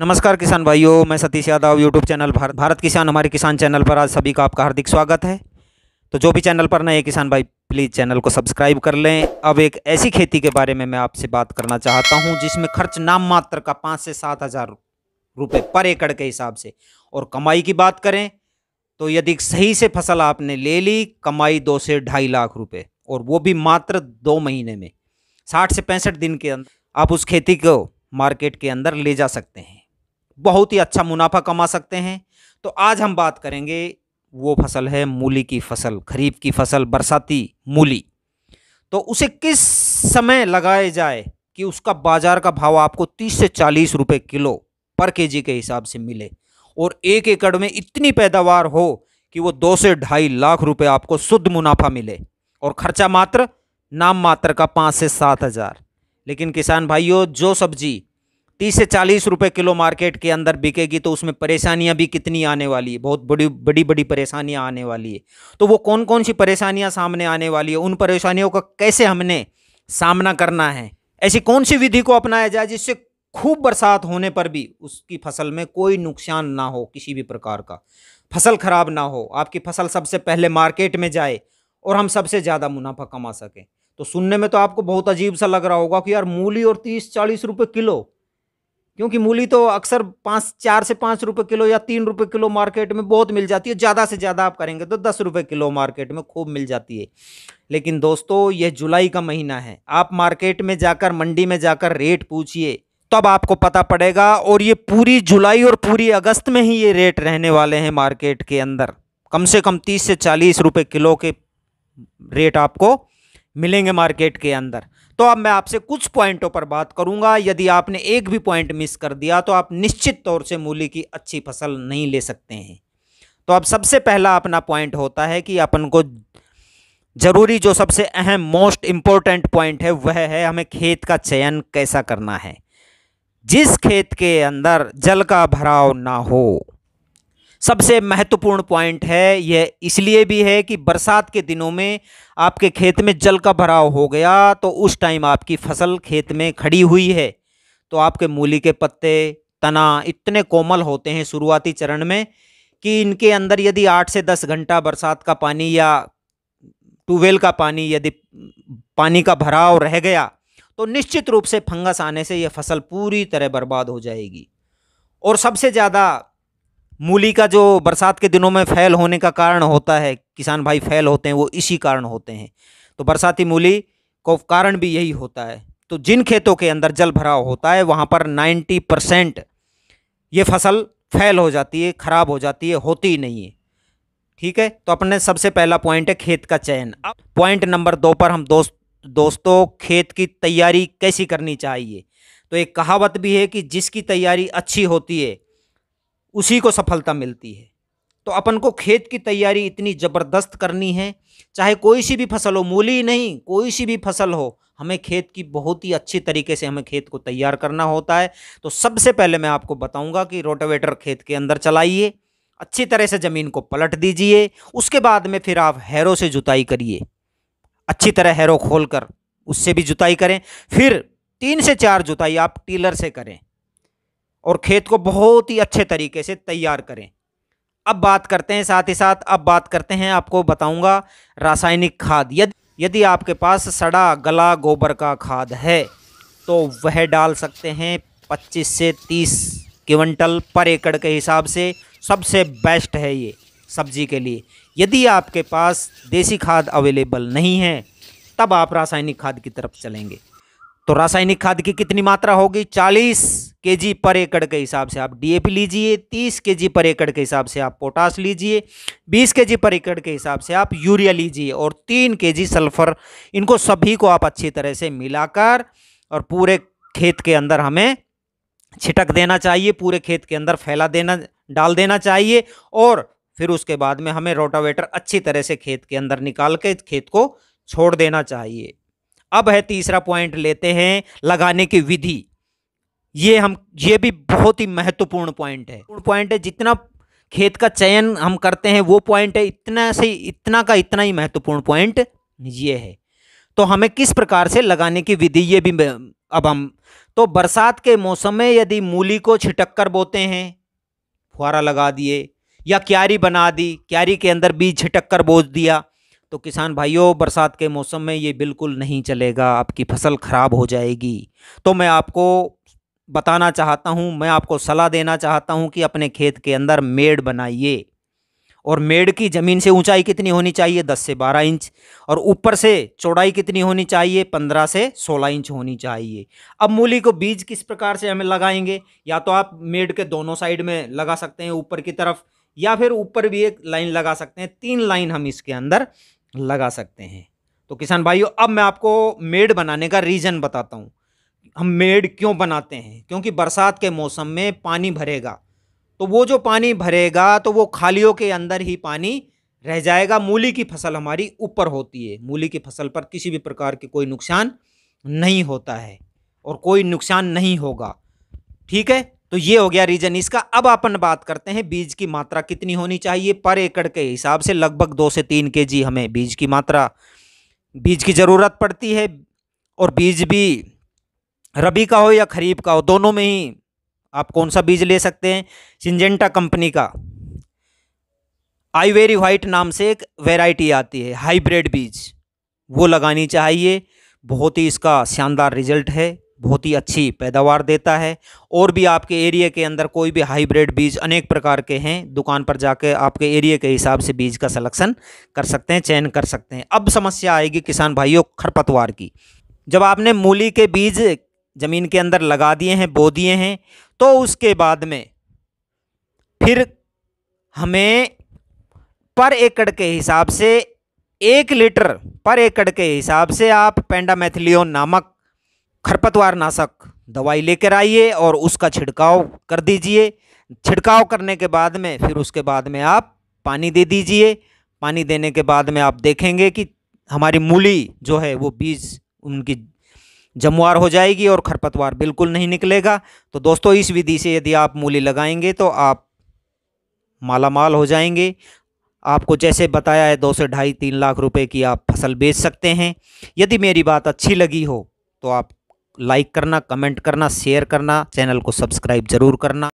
नमस्कार किसान भाइयों मैं सतीश यादव यूट्यूब चैनल भारत भारत किसान हमारे किसान चैनल पर आज सभी का आपका हार्दिक स्वागत है तो जो भी चैनल पर नए किसान भाई प्लीज़ चैनल को सब्सक्राइब कर लें अब एक ऐसी खेती के बारे में मैं आपसे बात करना चाहता हूं जिसमें खर्च नाम मात्र का पाँच से सात हज़ार रुपये पर एकड़ के हिसाब से और कमाई की बात करें तो यदि सही से फसल आपने ले ली कमाई दो से ढाई लाख रुपये और वो भी मात्र दो महीने में साठ से पैंसठ दिन के अंदर आप उस खेती को मार्केट के अंदर ले जा सकते हैं बहुत ही अच्छा मुनाफा कमा सकते हैं तो आज हम बात करेंगे वो फसल है मूली की फसल खरीफ की फसल बरसाती मूली तो उसे किस समय लगाए जाए कि उसका बाज़ार का भाव आपको 30 से 40 रुपए किलो पर केजी के हिसाब से मिले और एक एकड़ में इतनी पैदावार हो कि वो दो से ढाई लाख रुपए आपको शुद्ध मुनाफा मिले और खर्चा मात्र नाम मात्र का पाँच से सात हज़ार लेकिन किसान भाइयों जो सब्जी तीस से चालीस रुपए किलो मार्केट के अंदर बिकेगी तो उसमें परेशानियां भी कितनी आने वाली है बहुत बड़ी बड़ी बड़ी परेशानियां आने वाली है तो वो कौन कौन सी परेशानियां सामने आने वाली है उन परेशानियों का कैसे हमने सामना करना है ऐसी कौन सी विधि को अपनाया जाए जिससे खूब बरसात होने पर भी उसकी फसल में कोई नुकसान ना हो किसी भी प्रकार का फसल खराब ना हो आपकी फसल सबसे पहले मार्केट में जाए और हम सबसे ज़्यादा मुनाफा कमा सकें तो सुनने में तो आपको बहुत अजीब सा लग रहा होगा कि यार मूली और तीस चालीस रुपये किलो क्योंकि मूली तो अक्सर पाँच चार से पाँच रुपये किलो या तीन रुपये किलो मार्केट में बहुत मिल जाती है ज़्यादा से ज़्यादा आप करेंगे तो दस रुपये किलो मार्केट में खूब मिल जाती है लेकिन दोस्तों यह जुलाई का महीना है आप मार्केट में जाकर मंडी में जाकर रेट पूछिए तब आपको पता पड़ेगा और ये पूरी जुलाई और पूरी अगस्त में ही ये रेट रहने वाले हैं मार्केट के अंदर कम से कम तीस से चालीस रुपये किलो के रेट आपको मिलेंगे मार्केट के अंदर तो अब मैं आपसे कुछ पॉइंटों पर बात करूंगा यदि आपने एक भी पॉइंट मिस कर दिया तो आप निश्चित तौर से मूली की अच्छी फसल नहीं ले सकते हैं तो अब सबसे पहला अपना पॉइंट होता है कि अपन को ज़रूरी जो सबसे अहम मोस्ट इम्पोर्टेंट पॉइंट है वह है हमें खेत का चयन कैसा करना है जिस खेत के अंदर जल का भराव ना हो सबसे महत्वपूर्ण पॉइंट है यह इसलिए भी है कि बरसात के दिनों में आपके खेत में जल का भराव हो गया तो उस टाइम आपकी फसल खेत में खड़ी हुई है तो आपके मूली के पत्ते तना इतने कोमल होते हैं शुरुआती चरण में कि इनके अंदर यदि आठ से दस घंटा बरसात का पानी या ट्यूबवेल का पानी यदि पानी का भराव रह गया तो निश्चित रूप से फंगस आने से यह फसल पूरी तरह बर्बाद हो जाएगी और सबसे ज़्यादा मूली का जो बरसात के दिनों में फैल होने का कारण होता है किसान भाई फैल होते हैं वो इसी कारण होते हैं तो बरसाती मूली को कारण भी यही होता है तो जिन खेतों के अंदर जल भराव होता है वहाँ पर नाइन्टी परसेंट ये फसल फैल हो जाती है ख़राब हो जाती है होती ही नहीं है ठीक है तो अपने सबसे पहला पॉइंट है खेत का चयन अब पॉइंट नंबर दो पर हम दोस्त दोस्तों खेत की तैयारी कैसी करनी चाहिए तो एक कहावत भी है कि जिसकी तैयारी अच्छी होती है उसी को सफलता मिलती है तो अपन को खेत की तैयारी इतनी ज़बरदस्त करनी है चाहे कोई सी भी फसल हो मूली नहीं कोई सी भी फसल हो हमें खेत की बहुत ही अच्छी तरीके से हमें खेत को तैयार करना होता है तो सबसे पहले मैं आपको बताऊंगा कि रोटावेटर खेत के अंदर चलाइए अच्छी तरह से ज़मीन को पलट दीजिए उसके बाद में फिर आप हैरो से जुताई करिए अच्छी तरह हैरो खोल कर उससे भी जुताई करें फिर तीन से चार जुताई आप टीलर से करें और खेत को बहुत ही अच्छे तरीके से तैयार करें अब बात करते हैं साथ ही साथ अब बात करते हैं आपको बताऊंगा रासायनिक खाद यदि यदि आपके पास सड़ा गला गोबर का खाद है तो वह डाल सकते हैं 25 से 30 क्विंटल पर एकड़ के हिसाब से सबसे बेस्ट है ये सब्जी के लिए यदि आपके पास देसी खाद अवेलेबल नहीं है तब आप रासायनिक खाद की तरफ चलेंगे तो रासायनिक खाद की कितनी मात्रा होगी चालीस केजी पर एकड़ के हिसाब से आप डीएपी लीजिए 30 केजी पर एकड़ के हिसाब से आप पोटास लीजिए 20 केजी पर एकड़ के हिसाब से आप यूरिया लीजिए और 3 केजी सल्फर इनको सभी को आप अच्छी तरह से मिलाकर और पूरे खेत के अंदर हमें छिटक देना चाहिए पूरे खेत के अंदर फैला देना डाल देना चाहिए और फिर उसके बाद में हमें रोटावेटर अच्छी तरह से खेत के अंदर निकाल के खेत को छोड़ देना चाहिए अब है तीसरा पॉइंट लेते हैं लगाने की विधि ये हम ये भी बहुत ही महत्वपूर्ण पॉइंट है पॉइंट है जितना खेत का चयन हम करते हैं वो पॉइंट है इतना से इतना का इतना ही महत्वपूर्ण पॉइंट ये है तो हमें किस प्रकार से लगाने की विधि ये भी अब हम तो बरसात के मौसम में यदि मूली को छिटक कर बोते हैं फुहारा लगा दिए या क्यारी बना दी क्यारी के अंदर बीज छिटक कर बोझ दिया तो किसान भाइयों बरसात के मौसम में ये बिल्कुल नहीं चलेगा आपकी फसल ख़राब हो जाएगी तो मैं आपको बताना चाहता हूँ मैं आपको सलाह देना चाहता हूँ कि अपने खेत के अंदर मेड़ बनाइए और मेड़ की ज़मीन से ऊंचाई कितनी होनी चाहिए 10 से 12 इंच और ऊपर से चौड़ाई कितनी होनी चाहिए 15 से 16 इंच होनी चाहिए अब मूली को बीज किस प्रकार से हमें लगाएंगे या तो आप मेड़ के दोनों साइड में लगा सकते हैं ऊपर की तरफ या फिर ऊपर भी एक लाइन लगा सकते हैं तीन लाइन हम इसके अंदर लगा सकते हैं तो किसान भाइयों अब मैं आपको मेड़ बनाने का रीज़न बताता हूँ हम मेड़ क्यों बनाते हैं क्योंकि बरसात के मौसम में पानी भरेगा तो वो जो पानी भरेगा तो वो खालियों के अंदर ही पानी रह जाएगा मूली की फसल हमारी ऊपर होती है मूली की फसल पर किसी भी प्रकार के कोई नुकसान नहीं होता है और कोई नुकसान नहीं होगा ठीक है तो ये हो गया रीजन इसका अब अपन बात करते हैं बीज की मात्रा कितनी होनी चाहिए पर एकड़ के हिसाब से लगभग दो से तीन के जी हमें बीज की मात्रा बीज की ज़रूरत पड़ती है और बीज भी रबी का हो या खरीफ का हो दोनों में ही आप कौन सा बीज ले सकते हैं सिंजेंटा कंपनी का आईवेरी वाइट नाम से एक वेराइटी आती है हाईब्रिड बीज वो लगानी चाहिए बहुत ही इसका शानदार रिजल्ट है बहुत ही अच्छी पैदावार देता है और भी आपके एरिया के अंदर कोई भी हाईब्रिड बीज अनेक प्रकार के हैं दुकान पर जाके आपके एरिया के हिसाब से बीज का सलेक्शन कर सकते हैं चयन कर सकते हैं अब समस्या आएगी किसान भाइयों खरपतवार की जब आपने मूली के बीज ज़मीन के अंदर लगा दिए हैं बो दिए हैं तो उसके बाद में फिर हमें पर एकड़ के हिसाब से एक लीटर पर एकड़ के हिसाब से आप पेंडामेथिलियन नामक खरपतवार नाशक दवाई लेकर आइए और उसका छिड़काव कर दीजिए छिड़काव करने के बाद में फिर उसके बाद में आप पानी दे दीजिए पानी देने के बाद में आप देखेंगे कि हमारी मूली जो है वो बीज उनकी जमवार हो जाएगी और खरपतवार बिल्कुल नहीं निकलेगा तो दोस्तों इस विधि से यदि आप मूली लगाएंगे तो आप मालामाल हो जाएंगे आपको जैसे बताया है दो से ढाई तीन लाख रुपए की आप फसल बेच सकते हैं यदि मेरी बात अच्छी लगी हो तो आप लाइक करना कमेंट करना शेयर करना चैनल को सब्सक्राइब ज़रूर करना